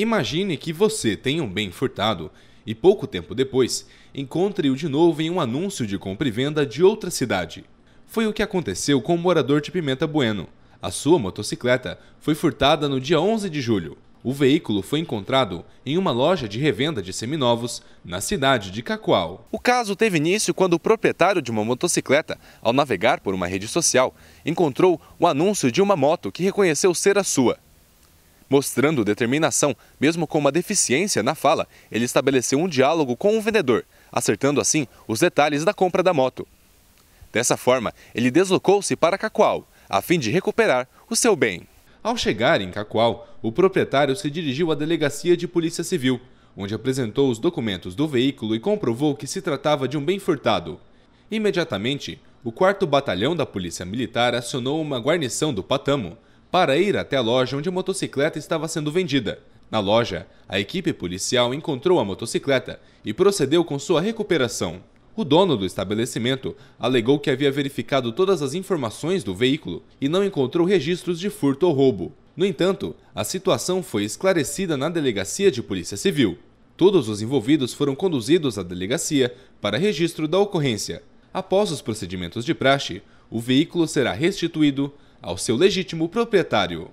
Imagine que você tenha um bem furtado e pouco tempo depois encontre-o de novo em um anúncio de compra e venda de outra cidade. Foi o que aconteceu com o morador de Pimenta Bueno. A sua motocicleta foi furtada no dia 11 de julho. O veículo foi encontrado em uma loja de revenda de seminovos na cidade de Cacoal. O caso teve início quando o proprietário de uma motocicleta, ao navegar por uma rede social, encontrou o anúncio de uma moto que reconheceu ser a sua. Mostrando determinação, mesmo com uma deficiência na fala, ele estabeleceu um diálogo com o vendedor, acertando assim os detalhes da compra da moto. Dessa forma, ele deslocou-se para Cacoal, a fim de recuperar o seu bem. Ao chegar em Cacoal, o proprietário se dirigiu à delegacia de polícia civil, onde apresentou os documentos do veículo e comprovou que se tratava de um bem furtado. Imediatamente, o 4 Batalhão da Polícia Militar acionou uma guarnição do Patamo, para ir até a loja onde a motocicleta estava sendo vendida. Na loja, a equipe policial encontrou a motocicleta e procedeu com sua recuperação. O dono do estabelecimento alegou que havia verificado todas as informações do veículo e não encontrou registros de furto ou roubo. No entanto, a situação foi esclarecida na delegacia de Polícia Civil. Todos os envolvidos foram conduzidos à delegacia para registro da ocorrência. Após os procedimentos de praxe, o veículo será restituído ao seu legítimo proprietário.